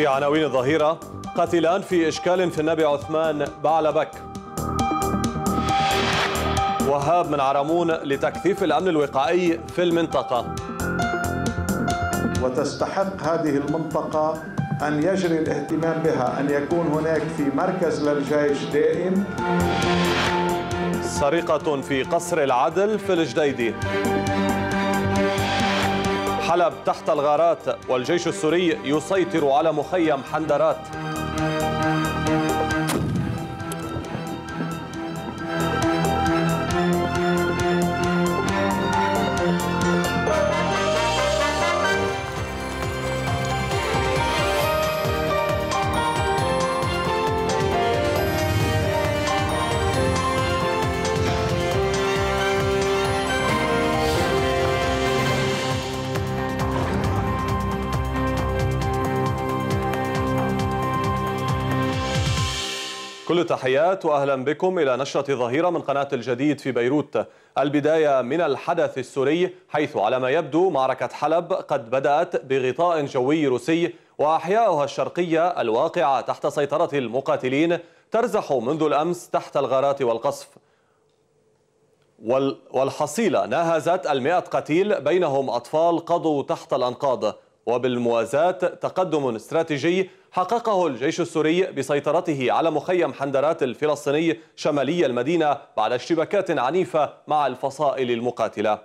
في عناوين الظهيرة قتلان في إشكال في النبي عثمان بعلبك وهاب من عرمون لتكثيف الأمن الوقائي في المنطقة وتستحق هذه المنطقة أن يجري الاهتمام بها أن يكون هناك في مركز للجيش دائم سرقة في قصر العدل في الجديدي حلب تحت الغارات والجيش السوري يسيطر على مخيم حندرات كل التحيات واهلا بكم الى نشره ظهيره من قناه الجديد في بيروت. البدايه من الحدث السوري حيث على ما يبدو معركه حلب قد بدات بغطاء جوي روسي واحياؤها الشرقيه الواقعه تحت سيطره المقاتلين ترزح منذ الامس تحت الغارات والقصف. والحصيله ناهزت المئة قتيل بينهم اطفال قضوا تحت الانقاض وبالموازاه تقدم استراتيجي حققه الجيش السوري بسيطرته على مخيم حندرات الفلسطيني شمالي المدينة بعد اشتباكات عنيفة مع الفصائل المقاتلة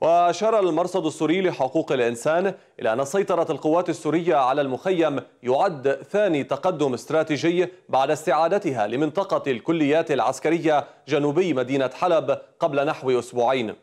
وأشار المرصد السوري لحقوق الإنسان إلى أن سيطرة القوات السورية على المخيم يعد ثاني تقدم استراتيجي بعد استعادتها لمنطقة الكليات العسكرية جنوبي مدينة حلب قبل نحو أسبوعين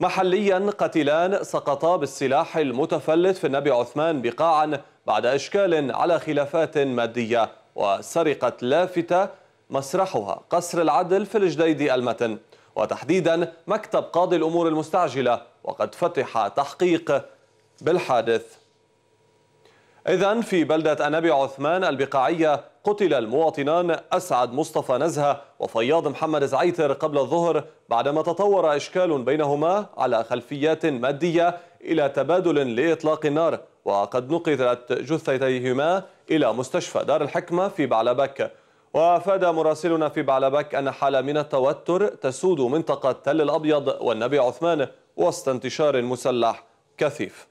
محليا قتلان سقطا بالسلاح المتفلت في النبي عثمان بقاعا بعد إشكال على خلافات مادية وسرقة لافتة مسرحها قصر العدل في الجديد المتن وتحديدا مكتب قاضي الأمور المستعجلة وقد فتح تحقيق بالحادث إذا في بلدة أنابي عثمان البقاعية قتل المواطنان أسعد مصطفى نزهة وفياض محمد زعيتر قبل الظهر بعدما تطور إشكال بينهما على خلفيات مادية إلى تبادل لإطلاق النار وقد نقلت جثتيهما إلى مستشفى دار الحكمة في بعلبك وأفاد مراسلنا في بعلبك أن حالة من التوتر تسود منطقة تل الأبيض والنبي عثمان وسط انتشار مسلح كثيف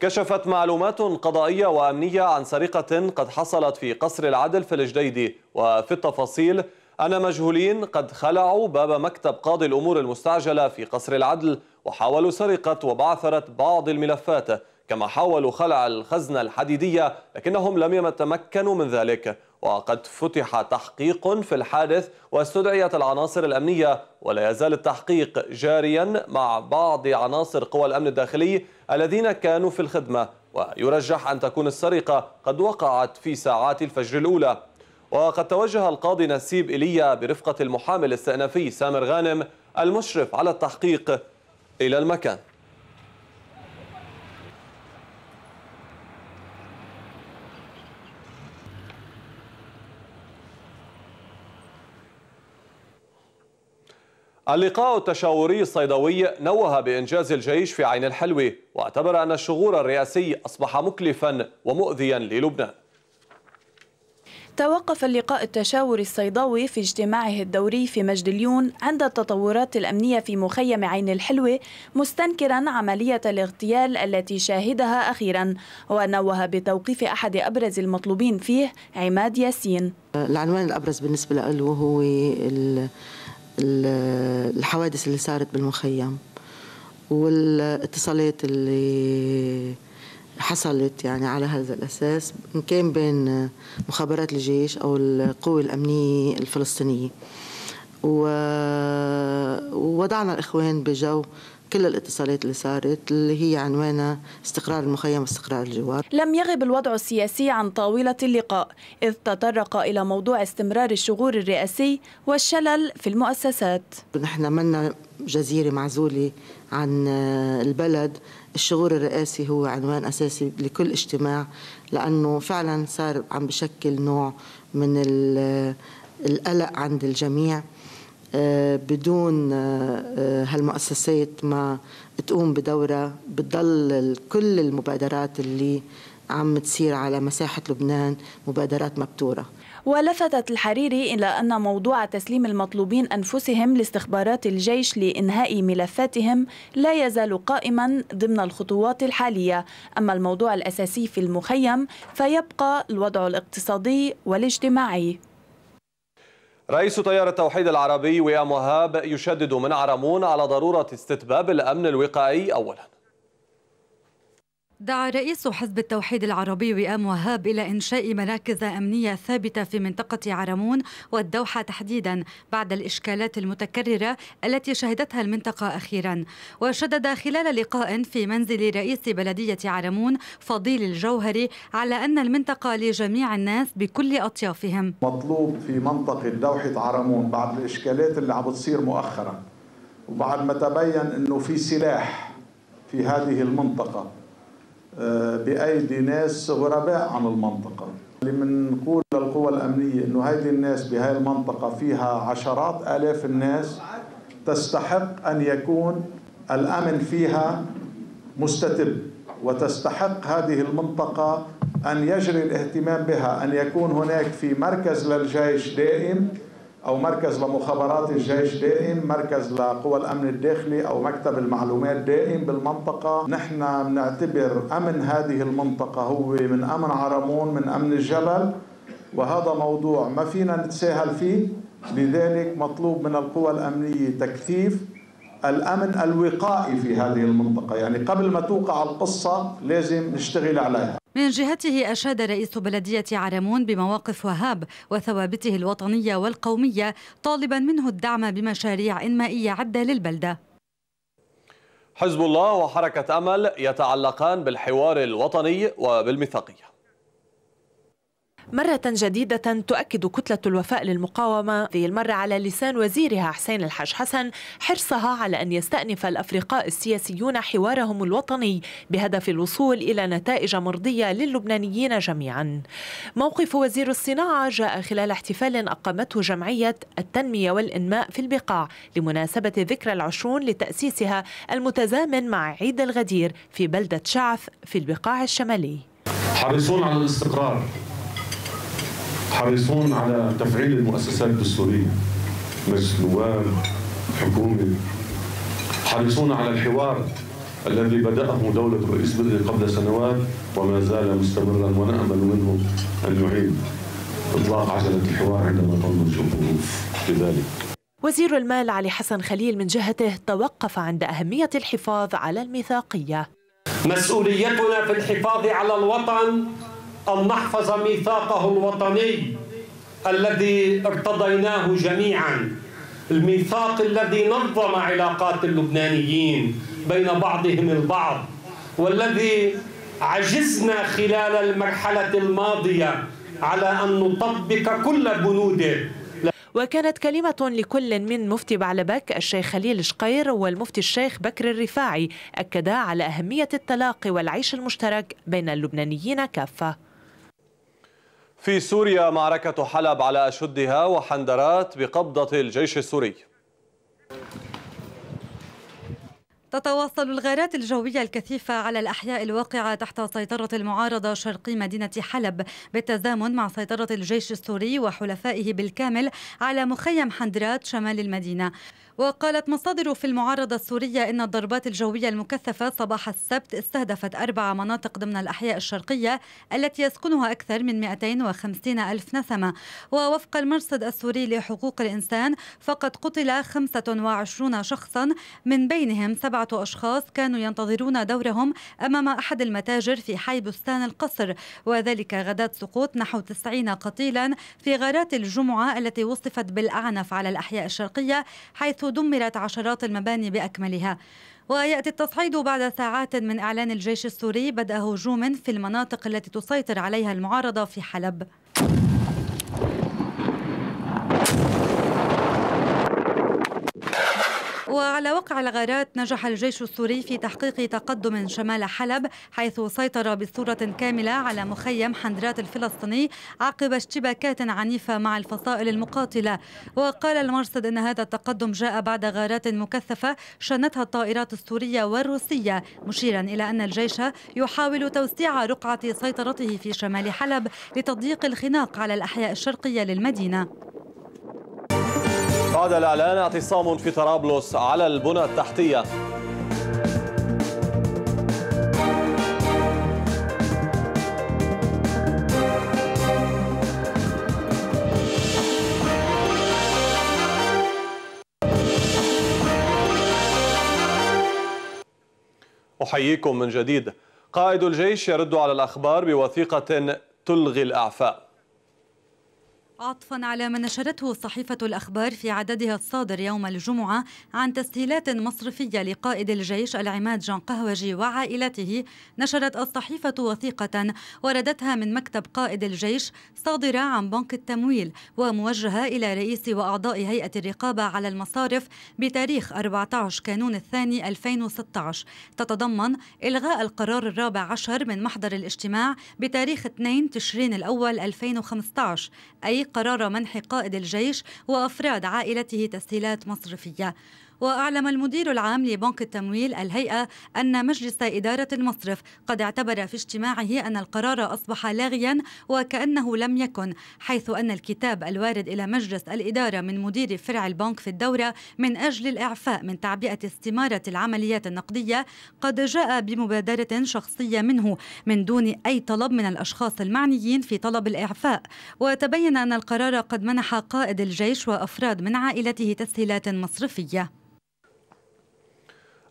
كشفت معلومات قضائية وأمنية عن سرقة قد حصلت في قصر العدل في الجديد وفي التفاصيل أن مجهولين قد خلعوا باب مكتب قاضي الأمور المستعجلة في قصر العدل وحاولوا سرقة وبعثرة بعض الملفات كما حاولوا خلع الخزنة الحديدية لكنهم لم يتمكنوا من ذلك وقد فتح تحقيق في الحادث واستدعيت العناصر الأمنية ولا يزال التحقيق جاريا مع بعض عناصر قوى الأمن الداخلي الذين كانوا في الخدمة ويرجح أن تكون السرقة قد وقعت في ساعات الفجر الأولى وقد توجه القاضي نسيب إيليا برفقة المحامي الاستئنافي سامر غانم المشرف على التحقيق إلى المكان اللقاء التشاوري الصيدوي نوه بإنجاز الجيش في عين الحلوي واعتبر أن الشغور الرئاسي أصبح مكلفا ومؤذيا للبنان توقف اللقاء التشاوري الصيداوي في اجتماعه الدوري في مجد ليون عند التطورات الأمنية في مخيم عين الحلوة مستنكرا عملية الاغتيال التي شاهدها أخيرا ونوه بتوقيف أحد أبرز المطلوبين فيه عماد ياسين العنوان الأبرز بالنسبة له هو الحوادث اللي صارت بالمخيم والاتصالات اللي حصلت يعني على هذا الأساس إن كان بين مخابرات الجيش أو القوى الأمنية الفلسطينية ووضعنا الإخوان بجو كل الاتصالات اللي صارت اللي هي عنوانها استقرار المخيم واستقرار الجوار لم يغب الوضع السياسي عن طاولة اللقاء إذ تطرق إلى موضوع استمرار الشغور الرئاسي والشلل في المؤسسات نحن منا جزيرة معزولة عن البلد الشعور الرئاسي هو عنوان أساسي لكل اجتماع لأنه فعلا صار عم بشكل نوع من القلق عند الجميع آه، بدون آه، آه، هالمؤسسات ما تقوم بدورها بتضل كل المبادرات اللي عم تصير على مساحة لبنان مبادرات مبتورة ولفتت الحريري إلى أن موضوع تسليم المطلوبين أنفسهم لاستخبارات الجيش لإنهاء ملفاتهم لا يزال قائما ضمن الخطوات الحالية أما الموضوع الأساسي في المخيم فيبقى الوضع الاقتصادي والاجتماعي رئيس تيار التوحيد العربي وئام وهاب يشدد من عرمون على ضرورة استتباب الأمن الوقائي أولاً دعا رئيس حزب التوحيد العربي وئام وهاب إلى إنشاء مراكز أمنية ثابتة في منطقة عرمون والدوحة تحديدا بعد الإشكالات المتكررة التي شهدتها المنطقة أخيرا وشدد خلال لقاء في منزل رئيس بلدية عرمون فضيل الجوهري على أن المنطقة لجميع الناس بكل أطيافهم مطلوب في منطقة دوحة عرمون بعد الإشكالات اللي عم بتصير مؤخرا وبعد ما تبين أنه في سلاح في هذه المنطقة آه، بايدي ناس غرباء عن المنطقه اللي بنقول للقوى الامنيه انه هذه الناس بهاي المنطقه فيها عشرات الاف الناس تستحق ان يكون الامن فيها مستتب وتستحق هذه المنطقه ان يجري الاهتمام بها ان يكون هناك في مركز للجيش دائم أو مركز لمخابرات الجيش دائم مركز لقوى الأمن الداخلي أو مكتب المعلومات دائم بالمنطقة نحن بنعتبر أمن هذه المنطقة هو من أمن عرمون من أمن الجبل وهذا موضوع ما فينا نتساهل فيه لذلك مطلوب من القوى الأمنية تكثيف الأمن الوقائي في هذه المنطقة يعني قبل ما توقع القصة لازم نشتغل عليها من جهته أشاد رئيس بلدية عرمون بمواقف وهاب وثوابته الوطنية والقومية طالبا منه الدعم بمشاريع إنمائية عدة للبلدة حزب الله وحركة أمل يتعلقان بالحوار الوطني وبالميثاقية مرة جديدة تؤكد كتلة الوفاء للمقاومة هذه المرة على لسان وزيرها حسين الحاج حسن حرصها على أن يستأنف الأفرقاء السياسيون حوارهم الوطني بهدف الوصول إلى نتائج مرضية للبنانيين جميعا موقف وزير الصناعة جاء خلال احتفال أقامته جمعية التنمية والإنماء في البقاع لمناسبة ذكرى العشرون لتأسيسها المتزامن مع عيد الغدير في بلدة شعف في البقاع الشمالي حريصون على الاستقرار حريصون على تفعيل المؤسسات الدستورية مجلس النواب حكومة حريصون على الحوار الذي بدأه دولة الرئيس بدري قبل سنوات وما زال مستمرا ونأمل منه أن يعيد إطلاق عجلة الحوار عندما تنضج الظروف لذلك وزير المال علي حسن خليل من جهته توقف عند أهمية الحفاظ على الميثاقية مسؤوليتنا في الحفاظ على الوطن أن نحفظ ميثاقه الوطني الذي ارتضيناه جميعا الميثاق الذي نظم علاقات اللبنانيين بين بعضهم البعض والذي عجزنا خلال المرحلة الماضية على أن نطبق كل بنوده وكانت كلمة لكل من مفتي بعلبك الشيخ خليل شقير والمفتي الشيخ بكر الرفاعي أكدا على أهمية التلاقي والعيش المشترك بين اللبنانيين كافة في سوريا معركة حلب على أشدها وحندرات بقبضة الجيش السوري تتواصل الغارات الجوية الكثيفة على الأحياء الواقعة تحت سيطرة المعارضة شرقي مدينة حلب بالتزامن مع سيطرة الجيش السوري وحلفائه بالكامل على مخيم حندرات شمال المدينة وقالت مصادر في المعارضة السورية إن الضربات الجوية المكثفة صباح السبت استهدفت أربع مناطق ضمن الأحياء الشرقية التي يسكنها أكثر من 250 ألف نسمة ووفق المرصد السوري لحقوق الإنسان فقد قتل 25 شخصا من بينهم سبعة أشخاص كانوا ينتظرون دورهم أمام أحد المتاجر في حي بستان القصر وذلك غداة سقوط نحو 90 قتيلا في غارات الجمعة التي وصفت بالأعنف على الأحياء الشرقية حيث حيث دمرت عشرات المباني بأكملها ويأتي التصعيد بعد ساعات من إعلان الجيش السوري بدء هجوم في المناطق التي تسيطر عليها المعارضة في حلب وعلى وقع الغارات نجح الجيش السوري في تحقيق تقدم شمال حلب حيث سيطر بصورة كاملة على مخيم حندرات الفلسطيني عقب اشتباكات عنيفة مع الفصائل المقاتلة وقال المرصد أن هذا التقدم جاء بعد غارات مكثفة شنتها الطائرات السورية والروسية مشيرا إلى أن الجيش يحاول توسيع رقعة سيطرته في شمال حلب لتضييق الخناق على الأحياء الشرقية للمدينة بعد الإعلان اعتصام في طرابلس على البنى التحتية أحييكم من جديد قائد الجيش يرد على الأخبار بوثيقة تلغي الإعفاء عطفا على ما نشرته صحيفة الأخبار في عددها الصادر يوم الجمعة عن تسهيلات مصرفية لقائد الجيش العماد جان قهوجي وعائلته نشرت الصحيفة وثيقة وردتها من مكتب قائد الجيش صادرة عن بنك التمويل وموجهة إلى رئيس وأعضاء هيئة الرقابة على المصارف بتاريخ 14 كانون الثاني 2016 تتضمن إلغاء القرار الرابع عشر من محضر الاجتماع بتاريخ 2 تشرين الأول 2015 أي قرار منح قائد الجيش وأفراد عائلته تسهيلات مصرفية وأعلم المدير العام لبنك التمويل الهيئة أن مجلس إدارة المصرف قد اعتبر في اجتماعه أن القرار أصبح لاغيا وكأنه لم يكن حيث أن الكتاب الوارد إلى مجلس الإدارة من مدير فرع البنك في الدورة من أجل الإعفاء من تعبئة استمارة العمليات النقدية قد جاء بمبادرة شخصية منه من دون أي طلب من الأشخاص المعنيين في طلب الإعفاء وتبين أن القرار قد منح قائد الجيش وأفراد من عائلته تسهيلات مصرفية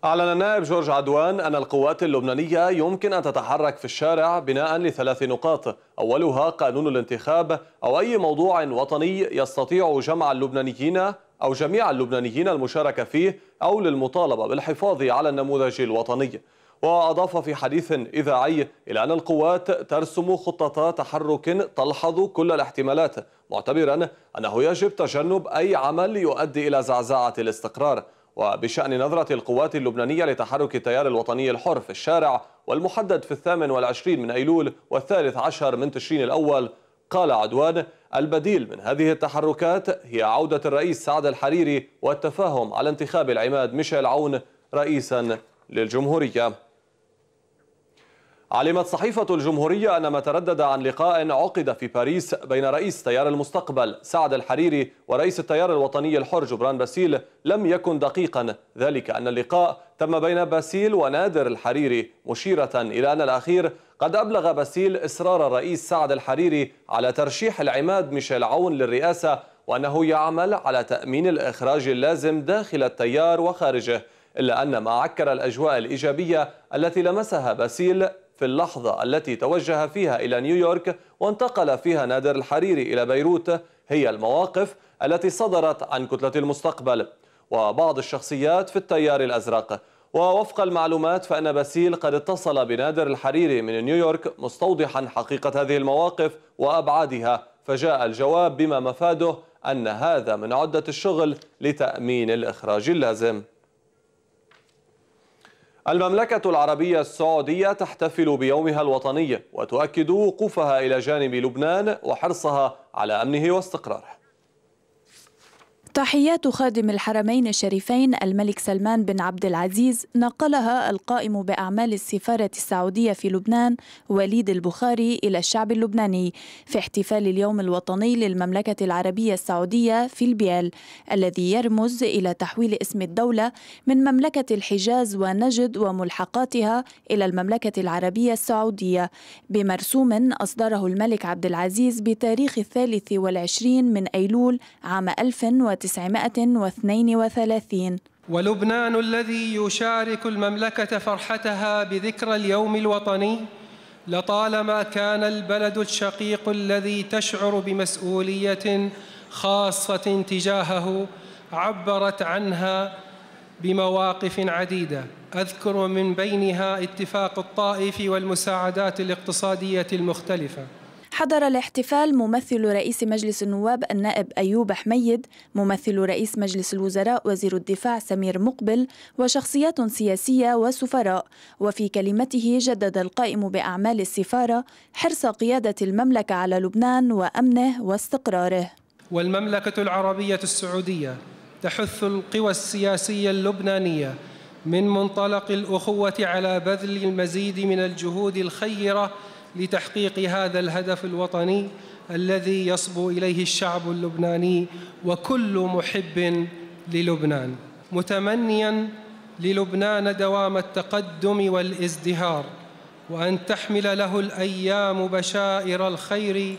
أعلن النائب جورج عدوان أن القوات اللبنانية يمكن أن تتحرك في الشارع بناء لثلاث نقاط أولها قانون الانتخاب أو أي موضوع وطني يستطيع جمع اللبنانيين أو جميع اللبنانيين المشاركة فيه أو للمطالبة بالحفاظ على النموذج الوطني وأضاف في حديث إذاعي إلى أن القوات ترسم خطة تحرك تلحظ كل الاحتمالات معتبرا أنه يجب تجنب أي عمل يؤدي إلى زعزعة الاستقرار وبشأن نظرة القوات اللبنانية لتحرك التيار الوطني الحر في الشارع والمحدد في الثامن والعشرين من أيلول والثالث عشر من تشرين الأول قال عدوان البديل من هذه التحركات هي عودة الرئيس سعد الحريري والتفاهم على انتخاب العماد ميشيل عون رئيسا للجمهورية علمت صحيفة الجمهورية أن ما تردد عن لقاء عقد في باريس بين رئيس تيار المستقبل سعد الحريري ورئيس التيار الوطني الحر جبران باسيل لم يكن دقيقا ذلك أن اللقاء تم بين باسيل ونادر الحريري مشيرة إلى أن الأخير قد أبلغ باسيل إصرار الرئيس سعد الحريري على ترشيح العماد ميشيل عون للرئاسة وأنه يعمل على تأمين الإخراج اللازم داخل التيار وخارجه إلا أن ما عكر الأجواء الإيجابية التي لمسها باسيل في اللحظة التي توجه فيها إلى نيويورك وانتقل فيها نادر الحريري إلى بيروت هي المواقف التي صدرت عن كتلة المستقبل وبعض الشخصيات في التيار الأزرق ووفق المعلومات فأن باسيل قد اتصل بنادر الحريري من نيويورك مستوضحا حقيقة هذه المواقف وأبعادها فجاء الجواب بما مفاده أن هذا من عدة الشغل لتأمين الإخراج اللازم المملكة العربية السعودية تحتفل بيومها الوطني وتؤكد وقوفها إلى جانب لبنان وحرصها على أمنه واستقراره تحيات خادم الحرمين الشريفين الملك سلمان بن عبد العزيز نقلها القائم بأعمال السفارة السعودية في لبنان وليد البخاري إلى الشعب اللبناني في احتفال اليوم الوطني للمملكة العربية السعودية في البيال الذي يرمز إلى تحويل اسم الدولة من مملكة الحجاز ونجد وملحقاتها إلى المملكة العربية السعودية بمرسوم أصدره الملك عبد العزيز بتاريخ الثالث والعشرين من أيلول عام 1900 1932 ولبنان الذي يشارك المملكة فرحتها بذكرى اليوم الوطني لطالما كان البلد الشقيق الذي تشعر بمسؤولية خاصة تجاهه عبرت عنها بمواقف عديدة أذكر من بينها اتفاق الطائف والمساعدات الاقتصادية المختلفة حضر الاحتفال ممثل رئيس مجلس النواب النائب أيوب حميد ممثل رئيس مجلس الوزراء وزير الدفاع سمير مقبل وشخصيات سياسية وسفراء وفي كلمته جدد القائم بأعمال السفارة حرص قيادة المملكة على لبنان وأمنه واستقراره والمملكة العربية السعودية تحث القوى السياسية اللبنانية من منطلق الأخوة على بذل المزيد من الجهود الخيرة لتحقيق هذا الهدف الوطني الذي يصبو إليه الشعب اللبناني وكل محب للبنان متمنياً للبنان دوام التقدم والازدهار وأن تحمل له الأيام بشائر الخير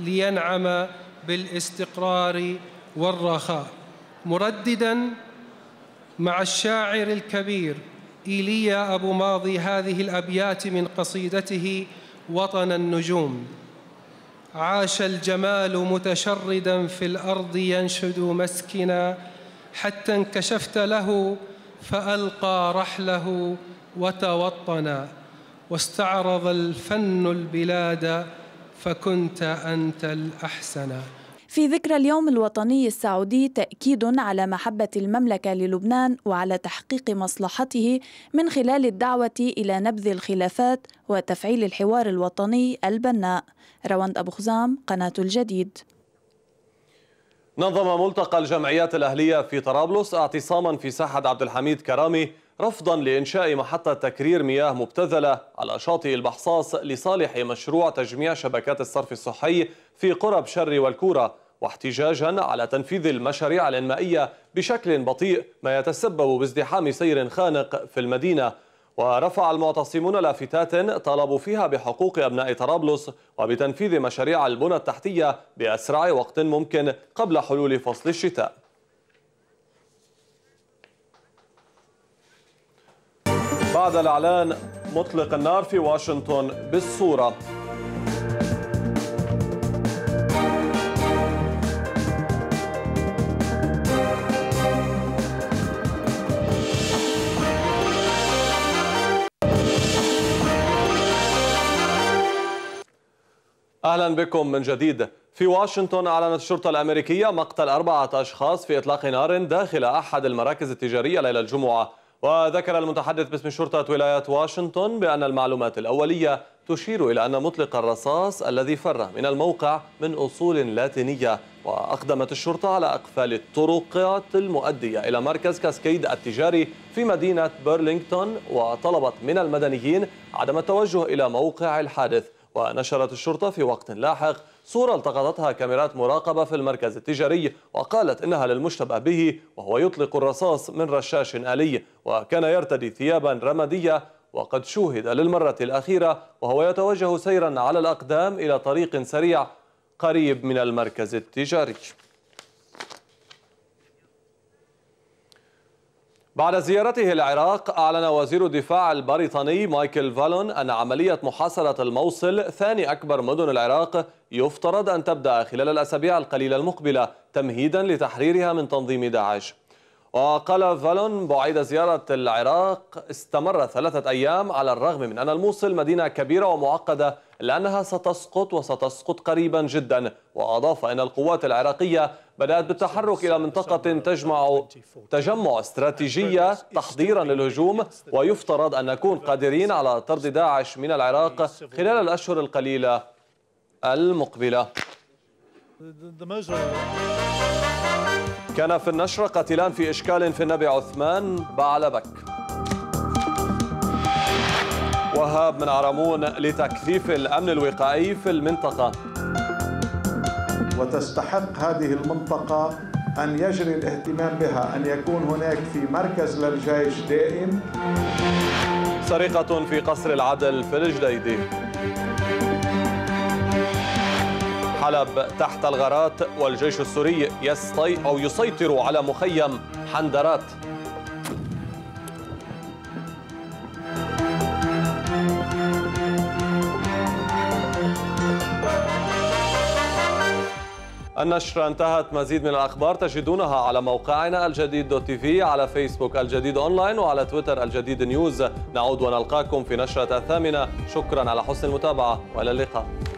لينعم بالاستقرار والرخاء مردداً مع الشاعر الكبير إيليا أبو ماضي هذه الأبيات من قصيدته وطن النجوم عاش الجمال متشردا في الأرض ينشد مسكنا حتى انكشفت له فألقى رحله وتوطنا واستعرض الفن البلاد فكنت أنت الأحسن في ذكرى اليوم الوطني السعودي تأكيد على محبة المملكة للبنان وعلى تحقيق مصلحته من خلال الدعوة إلى نبذ الخلافات وتفعيل الحوار الوطني البناء رواند أبو خزام قناة الجديد نظم ملتقى الجمعيات الأهلية في طرابلس اعتصاما في ساحة عبد الحميد كرامي رفضا لإنشاء محطة تكرير مياه مبتذلة على شاطئ البحصاص لصالح مشروع تجميع شبكات الصرف الصحي في قرى شر والكورة واحتجاجا على تنفيذ المشاريع الإنمائية بشكل بطيء ما يتسبب بازدحام سير خانق في المدينة ورفع المعتصمون لافتات طالبوا فيها بحقوق أبناء طرابلس وبتنفيذ مشاريع البنى التحتية بأسرع وقت ممكن قبل حلول فصل الشتاء بعد الإعلان مطلق النار في واشنطن بالصورة اهلا بكم من جديد في واشنطن اعلنت الشرطه الامريكيه مقتل اربعه اشخاص في اطلاق نار داخل احد المراكز التجاريه ليله الجمعه وذكر المتحدث باسم شرطة ولاية واشنطن بأن المعلومات الأولية تشير إلى أن مطلق الرصاص الذي فر من الموقع من أصول لاتينية وأقدمت الشرطة على أقفال الطرقات المؤدية إلى مركز كاسكيد التجاري في مدينة بيرلينغتون وطلبت من المدنيين عدم التوجه إلى موقع الحادث ونشرت الشرطة في وقت لاحق صورة التقطتها كاميرات مراقبة في المركز التجاري وقالت إنها للمشتبه به وهو يطلق الرصاص من رشاش آلي وكان يرتدي ثيابا رمادية وقد شوهد للمرة الأخيرة وهو يتوجه سيرا على الأقدام إلى طريق سريع قريب من المركز التجاري بعد زيارته العراق أعلن وزير الدفاع البريطاني مايكل فالون أن عملية محاصرة الموصل ثاني أكبر مدن العراق يفترض أن تبدأ خلال الأسابيع القليلة المقبلة تمهيدا لتحريرها من تنظيم داعش وقال فالون بعيد زيارة العراق استمر ثلاثة أيام على الرغم من أن الموصل مدينة كبيرة ومعقدة لأنها ستسقط وستسقط قريبا جدا وأضاف أن القوات العراقية بدأت بالتحرك إلى منطقة تجمع تجمع استراتيجية تحضيرا للهجوم ويفترض أن نكون قادرين على طرد داعش من العراق خلال الأشهر القليلة المقبلة كان في النشرة قتيلان في إشكال في النبي عثمان بعلبك وهاب من عرمون لتكثيف الأمن الوقائي في المنطقة وتستحق هذه المنطقة أن يجري الاهتمام بها أن يكون هناك في مركز للجيش دائم سرقة في قصر العدل في الجديدي حلب تحت الغارات والجيش السوري يستي أو يسيطر على مخيم حندرات النشرة انتهت مزيد من الأخبار تجدونها على موقعنا الجديد دوت تي في على فيسبوك الجديد أونلاين وعلى تويتر الجديد نيوز نعود ونلقاكم في نشرة الثامنة شكرا على حسن المتابعة وإلى اللقاء